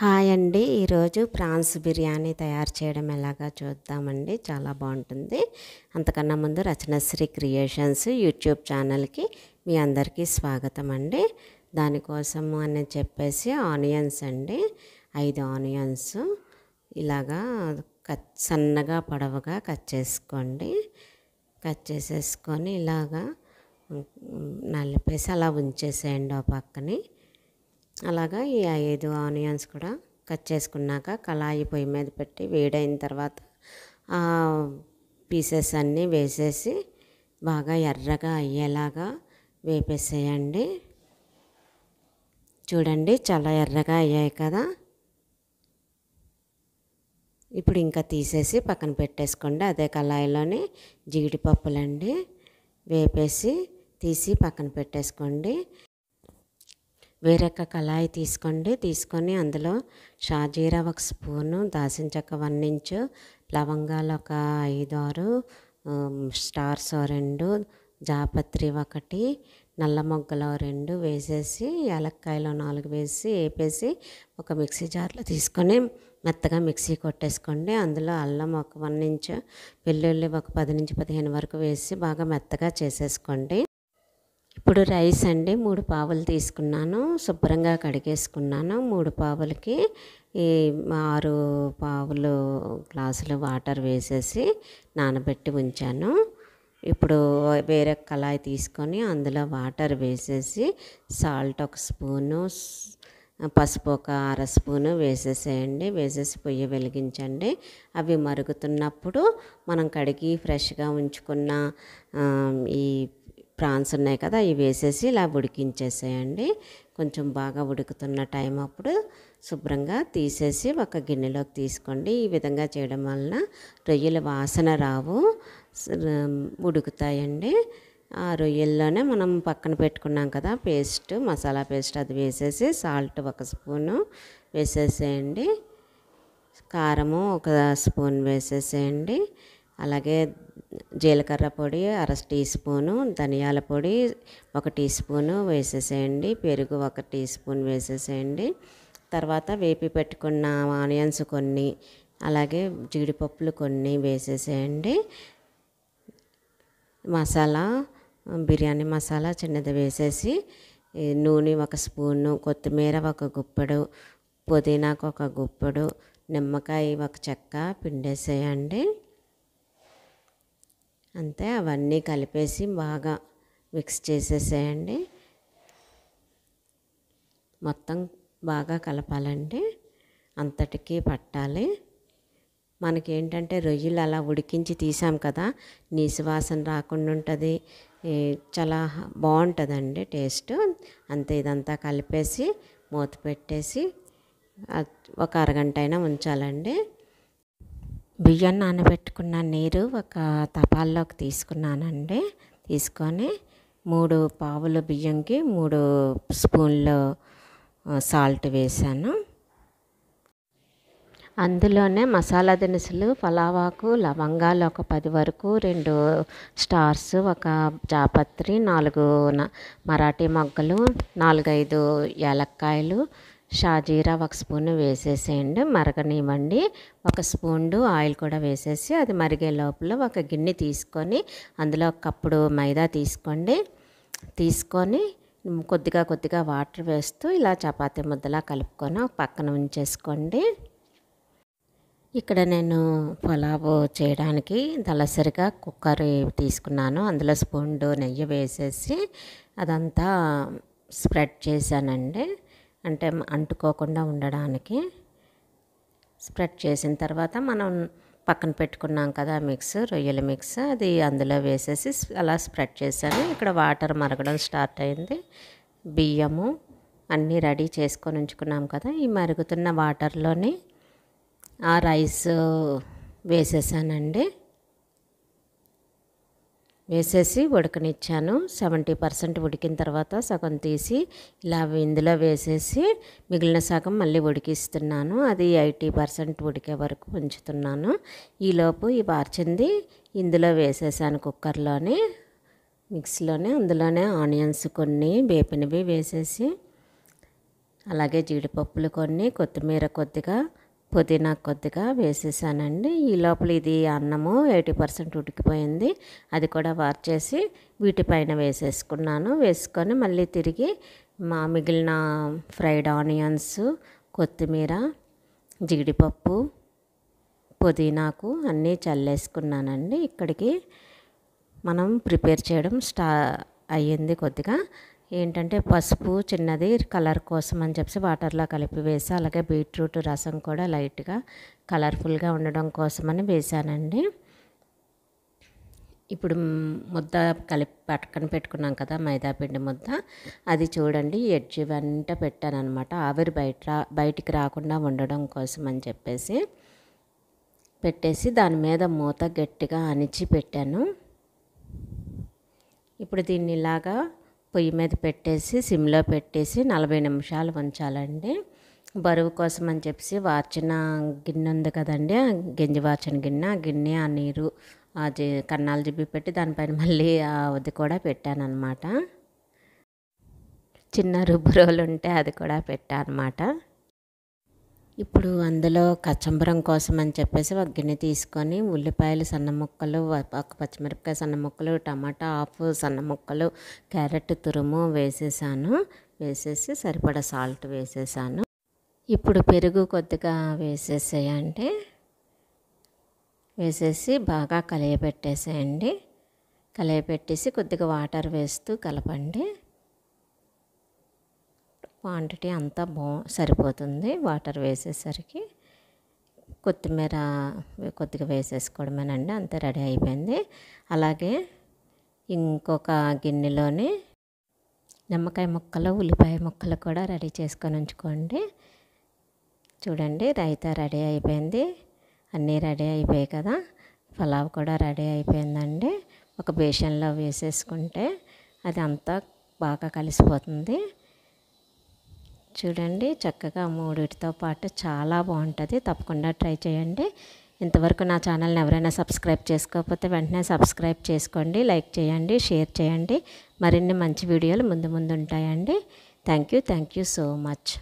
hi అండి ఈరోజు prawns biryani తయారు చేయడం ఎలాగా చూద్దామండి చాలా బాగుంటుంది అంతకన్నా ముందు రచనశ్రీ క్రియేషన్స్ యూట్యూబ్ ఛానల్కి మీ అందరికీ స్వాగతం అండి దానికోసము అని చెప్పేసి ఆనియన్స్ అండి ఐదు ఆనియన్స్ ఇలాగా కట్ సన్నగా పొడవగా కట్ చేసుకోండి కట్ చేసేసుకొని ఇలాగా నలిపేసి అలా ఉంచేసేయండి ఆ పక్కని అలాగా ఈ ఐదు ఆనియన్స్ కూడా కట్ చేసుకున్నాక కళాయి పొయ్యి మీద పెట్టి వేడైన తర్వాత పీసెస్ అన్నీ వేసేసి బాగా ఎర్రగా అయ్యేలాగా వేపేసేయండి చూడండి చాలా ఎర్రగా అయ్యాయి కదా ఇప్పుడు ఇంకా తీసేసి పక్కన పెట్టేసుకోండి అదే కళాయిలోని జీడిపప్పులండి వేపేసి తీసి పక్కన పెట్టేసుకోండి వేరొక కళాయి తీసుకోండి తీసుకొని అందులో షాజీరా ఒక స్పూను దాసిన చెక్క వన్ ఇంచ్ లవంగాలు ఒక ఐదు ఆరు స్టార్స్ రెండు జాపత్రి ఒకటి నల్ల మొగ్గలు రెండు వేసేసి ఏలక్కాయలు నాలుగు వేసి వేపేసి ఒక మిక్సీ జార్లో తీసుకొని మెత్తగా మిక్సీ కొట్టేసుకోండి అందులో అల్లం ఒక వన్ ఇంచ్ వెల్లుల్లి ఒక పది నుంచి పదిహేను వరకు వేసి బాగా మెత్తగా చేసేసుకోండి ఇప్పుడు రైస్ అండి మూడు పావులు తీసుకున్నాను శుభ్రంగా కడిగేసుకున్నాను మూడు పావులకి ఈ ఆరు పావులు గ్లాసులు వాటర్ వేసేసి నానబెట్టి ఉంచాను ఇప్పుడు వేరే కళాయి తీసుకొని అందులో వాటర్ వేసేసి సాల్ట్ ఒక స్పూను పసుపు ఒక అర స్పూను వేసేసేయండి వేసేసి పొయ్యి వెలిగించండి అవి మరుగుతున్నప్పుడు మనం కడిగి ఫ్రెష్గా ఉంచుకున్న ఈ ప్రాన్స్ ఉన్నాయి కదా అవి వేసేసి ఇలా ఉడికించేసేయండి కొంచెం బాగా ఉడుకుతున్న టైం అప్పుడు శుభ్రంగా తీసేసి ఒక గిన్నెలోకి తీసుకోండి ఈ విధంగా చేయడం వలన రొయ్యలు వాసన రావు ఉడుకుతాయండి ఆ రొయ్యల్లోనే మనం పక్కన పెట్టుకున్నాం కదా పేస్ట్ మసాలా పేస్ట్ అది వేసేసి సాల్ట్ ఒక స్పూను వేసేసేయండి కారము ఒక స్పూన్ వేసేసేయండి అలాగే జీలకర్ర పొడి అర టీ స్పూను ధనియాల పొడి ఒక టీ స్పూను వేసేసేయండి పెరుగు ఒక టీ స్పూన్ వేసేసేయండి తర్వాత వేపి పెట్టుకున్న ఆనియన్స్ కొన్ని అలాగే జీడిపప్పులు కొన్ని వేసేసేయండి మసాలా బిర్యానీ మసాలా చిన్నది వేసేసి నూనె ఒక స్పూను కొత్తిమీర ఒక గుప్పడు పుదీనాకు ఒక గుప్పడు నిమ్మకాయ ఒక చెక్క పిండేసేయండి అంతే అవన్నీ కలిపేసి బాగా మిక్స్ చేసేసేయండి మొత్తం బాగా కలపాలండి అంతటికీ పట్టాలి మనకేంటంటే రొయ్యలు అలా ఉడికించి తీసాం కదా నీసువాసన రాకుండా ఉంటుంది చాలా బాగుంటుందండి టేస్ట్ అంతే ఇదంతా కలిపేసి మూత పెట్టేసి ఒక అరగంట అయినా ఉంచాలండి బియ్యం నానబెట్టుకున్న నీరు ఒక తపాల్లోకి తీసుకున్నానండి తీసుకొని మూడు పావుల బియ్యంకి మూడు స్పూన్లు సాల్ట్ వేసాను అందులోనే మసాలా దినుసులు పలావాకు లవంగాలు ఒక పది వరకు రెండు స్టార్స్ ఒక జాపత్రి నాలుగు మరాఠీ మొగ్గలు నాలుగైదు ఏలక్కాయలు షాజీరా ఒక స్పూన్ వేసేసేయండి మరగనివ్వండి ఒక స్పూన్ ఆయిల్ కూడా వేసేసి అది మరిగే లోపల ఒక గిన్నె తీసుకొని అందులో ఒక కప్పుడు మైదా తీసుకోండి తీసుకొని కొద్దిగా కొద్దిగా వాటర్ వేస్తూ ఇలా చపాతీ ముద్దలా కలుపుకొని పక్కన ఉంచేసుకోండి ఇక్కడ నేను పులావు చేయడానికి దలసరిగా కుక్కర్ తీసుకున్నాను అందులో స్పూన్ నెయ్యి వేసేసి అదంతా స్ప్రెడ్ చేశానండి అంటే అంటుకోకుండా ఉండడానికి స్ప్రెడ్ చేసిన తర్వాత మనం పక్కన పెట్టుకున్నాం కదా మిక్స్ రొయ్యల మిక్స్ అది అందులో వేసేసి అలా స్ప్రెడ్ చేశాను ఇక్కడ వాటర్ మరగడం స్టార్ట్ అయింది బియ్యము అన్నీ రెడీ చేసుకొని ఉంచుకున్నాం కదా ఈ మరుగుతున్న వాటర్లోని ఆ రైస్ వేసేసానండి వేసేసి ఉడకనిచ్చాను సెవెంటీ పర్సెంట్ ఉడికిన తర్వాత సగం తీసి ఇలా ఇందులో వేసేసి మిగిలిన సగం మళ్ళీ ఉడికిస్తున్నాను అది ఎయిటీ పర్సెంట్ ఉడికే వరకు ఉంచుతున్నాను ఈలోపు ఈ పార్చింది ఇందులో వేసేసాను కుక్కర్లోనే మిక్స్లోనే అందులోనే ఆనియన్స్ కొన్ని వేపినవి వేసేసి అలాగే జీడిపప్పులు కొన్ని కొత్తిమీర కొద్దిగా పుదీనా కొద్దిగా వేసేసానండి ఈ లోపల ఇది అన్నము ఎయిటీ పర్సెంట్ ఉడికిపోయింది అది కూడా వార్చేసి వీటిపైన వేసేసుకున్నాను వేసుకొని మళ్ళీ తిరిగి మా మిగిలిన ఫ్రైడ్ ఆనియన్స్ కొత్తిమీర జీడిపప్పు పుదీనాకు అన్నీ చల్లేసుకున్నానండి ఇక్కడికి మనం ప్రిపేర్ చేయడం స్టా అయ్యింది కొద్దిగా ఏంటంటే పసుపు చిన్నది కలర్ కోసం అని చెప్పి వాటర్లో కలిపి వేసి అలాగే బీట్రూట్ రసం కూడా లైట్గా కలర్ఫుల్గా ఉండడం కోసమని వేసానండి ఇప్పుడు ముద్ద కలిపి పక్కన పెట్టుకున్నాం కదా మైదాపిండి ముద్ద అది చూడండి ఎడ్జి వెంట పెట్టానమాట ఆవిరి బయట బయటికి రాకుండా ఉండడం కోసం అని చెప్పేసి పెట్టేసి దాని మీద మూత గట్టిగా అణిచి పెట్టాను ఇప్పుడు దీన్ని ఇలాగా పొయ్యి మీద పెట్టేసి సిమ్లో పెట్టేసి నలభై నిమిషాలు ఉంచాలండి బరువు కోసం అని చెప్పేసి వార్చిన గిన్నె ఉంది కదండి గింజ వార్చిన గిన్నె ఆ గిన్నె ఆ నీరు ఆ జి కన్నాలు జిబ్బి పెట్టి దానిపైన మళ్ళీ ఆ అది కూడా పెట్టాను అనమాట చిన్న రుబ్బురోలు ఉంటే అది కూడా పెట్టాను అనమాట ఇప్పుడు అందులో కచ్చంబరం కోసం అని చెప్పేసి ఒక గిన్నె తీసుకొని ఉల్లిపాయలు సన్న ముక్కలు ఒక పచ్చిమిరపకాయ సన్న ముక్కలు టమాటా ఆఫ్ సన్న ముక్కలు క్యారెట్ తురుము వేసేసాను వేసేసి సరిపడా సాల్ట్ వేసేసాను ఇప్పుడు పెరుగు కొద్దిగా వేసేసేయండి వేసేసి బాగా కలియబెట్టేసేయండి కలియబెట్టేసి కొద్దిగా వాటర్ వేస్తూ కలపండి క్వాంటిటీ అంతా బా సరిపోతుంది వాటర్ వేసేసరికి కొత్తిమీర కొద్దిగా వేసేసుకోవడమేనండి అంతా రెడీ అయిపోయింది అలాగే ఇంకొక గిన్నెలోని నిమ్మకాయ ముక్కలు ఉల్లిపాయ ముక్కలు కూడా రెడీ చేసుకొని ఉంచుకోండి చూడండి రైతా రెడీ అయిపోయింది అన్నీ రెడీ అయిపోయాయి కదా పలావ్ కూడా రెడీ అయిపోయిందండి ఒక బేషన్లో వేసేసుకుంటే అది అంతా బాగా కలిసిపోతుంది చూడండి చక్కగా మూడుతో పాటు చాలా బాగుంటుంది తప్పకుండా ట్రై చేయండి ఇంతవరకు నా ఛానల్ని ఎవరైనా సబ్స్క్రైబ్ చేసుకోకపోతే వెంటనే సబ్స్క్రైబ్ చేసుకోండి లైక్ చేయండి షేర్ చేయండి మరిన్ని మంచి వీడియోలు ముందు ముందు ఉంటాయండి thank you thank you so much